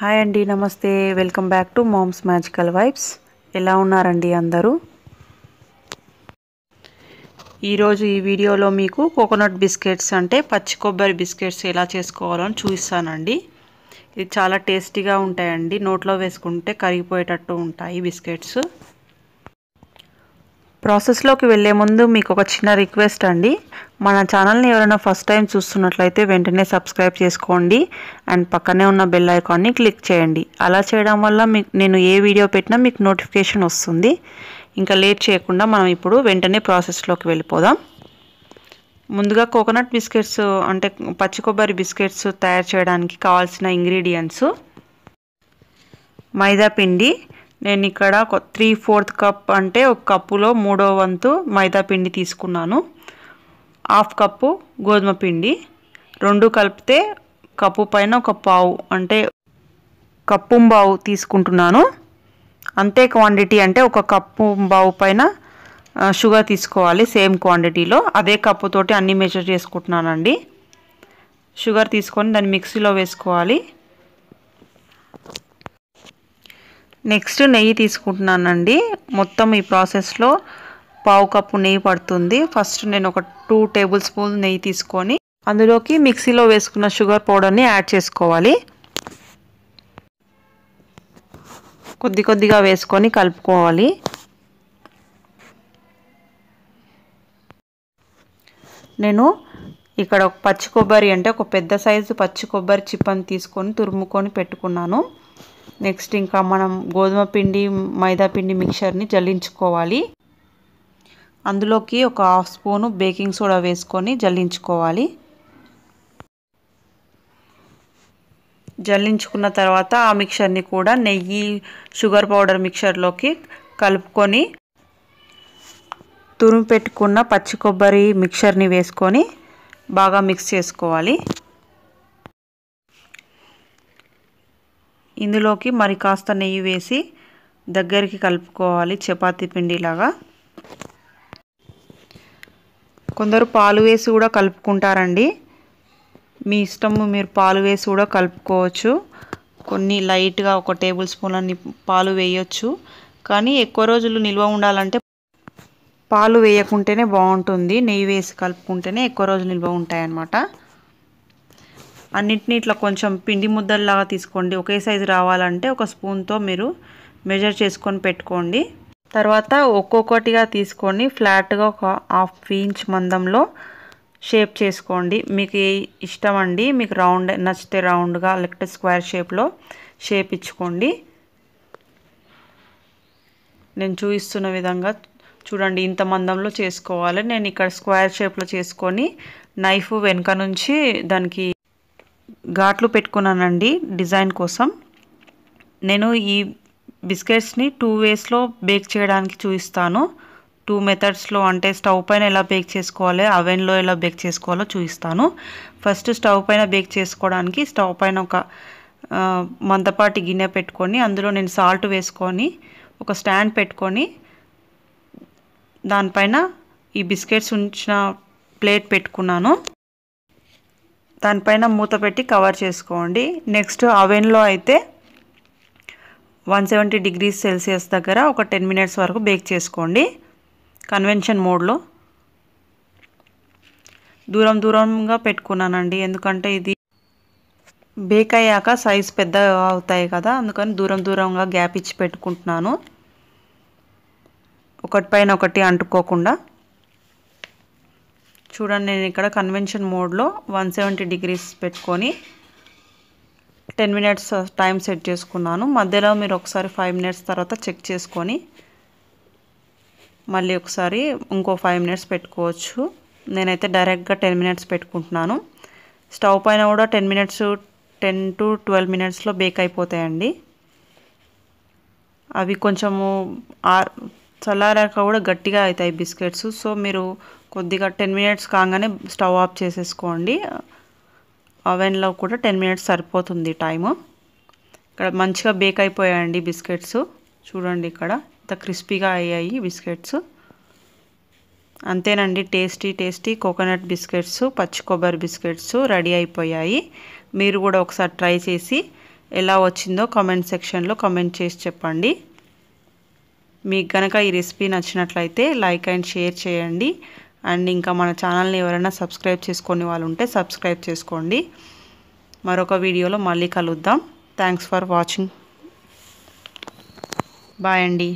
hi అండి నమస్తే welcome back to mom's magical vibes ఎలా ఉన్నారండి అందరూ ఈరోజు ఈ వీడియోలో మీకు కోకోనట్ బిస్కెట్స్ అంటే పచ్చి కొబ్బరి బిస్కెట్స్ ఎలా చేసుకోవాలో చూపిస్తానండి ఇది చాలా టేస్టీగా ఉంటాయండి నోట్లో వేసుకుంటే కరిగిపోయేటట్టు ఉంటాయి బిస్కెట్స్ ప్రాసెస్లోకి వెళ్ళే ముందు మీకు ఒక చిన్న రిక్వెస్ట్ అండి మన ఛానల్ని ఎవరైనా ఫస్ట్ టైం చూస్తున్నట్లయితే వెంటనే సబ్స్క్రైబ్ చేసుకోండి అండ్ పక్కనే ఉన్న బెల్ ఐకాన్ని క్లిక్ చేయండి అలా చేయడం వల్ల మీకు నేను ఏ వీడియో పెట్టినా మీకు నోటిఫికేషన్ వస్తుంది ఇంకా లేట్ చేయకుండా మనం ఇప్పుడు వెంటనే ప్రాసెస్లోకి వెళ్ళిపోదాం ముందుగా కోకోనట్ బిస్కెట్స్ అంటే పచ్చి కొబ్బరి బిస్కెట్స్ తయారు చేయడానికి కావాల్సిన ఇంగ్రీడియంట్స్ మైదా పిండి నేను ఇక్కడ త్రీ ఫోర్త్ కప్ అంటే ఒక కప్పులో మూడో వంతు మైదా పిండి తీసుకున్నాను హాఫ్ కప్పు గోధుమ పిండి రెండు కలిపితే కప్పు పైన ఒక పావు అంటే కప్పుంబావు తీసుకుంటున్నాను అంతే క్వాంటిటీ అంటే ఒక కప్పు బావు పైన షుగర్ తీసుకోవాలి సేమ్ క్వాంటిటీలో అదే కప్పుతోటి అన్ని మెజర్ చేసుకుంటున్నానండి షుగర్ తీసుకొని దాన్ని మిక్సీలో వేసుకోవాలి నెక్స్ట్ నెయ్యి తీసుకుంటున్నానండి మొత్తం ఈ ప్రాసెస్లో పావు కప్పు నెయ్యి పడుతుంది ఫస్ట్ నేను ఒక టూ టేబుల్ స్పూన్ నెయ్యి తీసుకొని అందులోకి మిక్సీలో వేసుకున్న షుగర్ పౌడర్ని యాడ్ చేసుకోవాలి కొద్ది కొద్దిగా వేసుకొని కలుపుకోవాలి నేను ఇక్కడ ఒక పచ్చి కొబ్బరి అంటే ఒక పెద్ద సైజు పచ్చి కొబ్బరి చిప్పని తీసుకొని తురుముకొని పెట్టుకున్నాను నెక్స్ట్ ఇంకా మనం గోధుమ పిండి మైదా పిండి మిక్చర్ని జల్లించుకోవాలి అందులోకి ఒక హాఫ్ స్పూను బేకింగ్ సోడా వేసుకొని జల్లించుకోవాలి జల్లించుకున్న తర్వాత ఆ మిక్చర్ని కూడా నెయ్యి షుగర్ పౌడర్ మిక్చర్లోకి కలుపుకొని తురుము పెట్టుకున్న పచ్చి కొబ్బరి మిక్చర్ని వేసుకొని బాగా మిక్స్ చేసుకోవాలి ఇందులోకి మరి కాస్త నెయ్యి వేసి దగ్గరికి కలుపుకోవాలి చపాతి పిండిలాగా కొందరు పాలు వేసి కూడా కలుపుకుంటారండి మీ ఇష్టము మీరు పాలు వేసి కూడా కలుపుకోవచ్చు కొన్ని లైట్గా ఒక టేబుల్ స్పూన్ అన్ని పాలు వేయచ్చు కానీ ఎక్కువ రోజులు నిల్వ ఉండాలంటే పాలు వేయకుంటేనే బాగుంటుంది నెయ్యి వేసి కలుపుకుంటేనే ఎక్కువ రోజులు నిల్వ ఉంటాయన్నమాట అన్నిటిని ఇట్లా కొంచెం పిండి ముద్దల్లాగా తీసుకోండి ఒకే సైజు రావాలంటే ఒక స్పూన్తో మీరు మెజర్ చేసుకొని పెట్టుకోండి తర్వాత ఒక్కొక్కటిగా తీసుకొని ఫ్లాట్గా ఒక హాఫ్ ఇంచ్ మందంలో షేప్ చేసుకోండి మీకు ఇష్టం అండి మీకు రౌండ్ నచ్చితే రౌండ్గా లేకపోతే స్క్వేర్ షేప్లో షేప్ ఇచ్చుకోండి నేను చూపిస్తున్న విధంగా చూడండి ఇంత మందంలో చేసుకోవాలి నేను ఇక్కడ స్క్వేర్ షేప్లో చేసుకొని నైఫ్ వెనుక నుంచి దానికి ఘాట్లు పెట్టుకున్నానండి డిజైన్ కోసం నేను ఈ బిస్కెట్స్ని టూ వేస్లో బేక్ చేయడానికి చూపిస్తాను టూ మెథడ్స్లో అంటే స్టవ్ పైన ఎలా బేక్ చేసుకోవాలి అవెన్లో ఎలా బేక్ చేసుకోవాలో చూపిస్తాను ఫస్ట్ స్టవ్ పైన బేక్ చేసుకోవడానికి స్టవ్ పైన ఒక మందపాటి గిన్నె పెట్టుకొని అందులో నేను సాల్ట్ వేసుకొని ఒక స్టాండ్ పెట్టుకొని దానిపైన ఈ బిస్కెట్స్ ఉంచిన ప్లేట్ పెట్టుకున్నాను దానిపైన మూత పెట్టి కవర్ చేసుకోండి నెక్స్ట్ అవెన్లో అయితే వన్ సెవెంటీ డిగ్రీస్ సెల్సియస్ దగ్గర ఒక టెన్ మినిట్స్ వరకు బేక్ చేసుకోండి కన్వెన్షన్ మోడ్లో దూరం దూరంగా పెట్టుకున్నానండి ఎందుకంటే ఇది బేక్ అయ్యాక సైజ్ పెద్ద అవుతాయి కదా అందుకని దూరం దూరంగా గ్యాప్ ఇచ్చి పెట్టుకుంటున్నాను ఒకటి పైన ఒకటి అంటుకోకుండా చూడండి నేను ఇక్కడ కన్వెన్షన్ మోడ్లో వన్ సెవెంటీ డిగ్రీస్ పెట్టుకొని టెన్ మినిట్స్ టైం సెట్ చేసుకున్నాను మధ్యలో మీరు ఒకసారి ఫైవ్ మినిట్స్ తర్వాత చెక్ చేసుకొని మళ్ళీ ఒకసారి ఇంకో ఫైవ్ మినిట్స్ పెట్టుకోవచ్చు నేనైతే డైరెక్ట్గా టెన్ మినిట్స్ పెట్టుకుంటున్నాను స్టవ్ పైన కూడా ten minutes ten to twelve మినిట్స్లో బేక్ అయిపోతాయండి అవి కొంచెము ఆ చల్లారాక కూడా గట్టిగా అవుతాయి బిస్కెట్స్ సో మీరు కొద్దిగా టెన్ మినిట్స్ కాగానే స్టవ్ ఆఫ్ చేసేసుకోండి అవెన్లో కూడా టెన్ మినిట్స్ సరిపోతుంది టైము ఇక్కడ మంచిగా బేక్ అయిపోయాయండి బిస్కెట్స్ చూడండి ఇక్కడ ఇంత క్రిస్పీగా అయ్యాయి బిస్కెట్స్ అంతేనండి టేస్టీ టేస్టీ కోకోనట్ బిస్కెట్స్ పచ్చి కొబ్బరి బిస్కెట్స్ రెడీ అయిపోయాయి మీరు కూడా ఒకసారి ట్రై చేసి ఎలా వచ్చిందో కామెంట్ సెక్షన్లో కామెంట్ చేసి చెప్పండి మీకు కనుక ఈ రెసిపీ నచ్చినట్లయితే లైక్ అండ్ షేర్ చేయండి అండ్ ఇంకా మన ఛానల్ని ఎవరైనా సబ్స్క్రైబ్ చేసుకునే వాళ్ళు ఉంటే సబ్స్క్రైబ్ చేసుకోండి మరొక వీడియోలో మళ్ళీ కలుద్దాం థ్యాంక్స్ ఫర్ వాచింగ్ బాయ్ అండి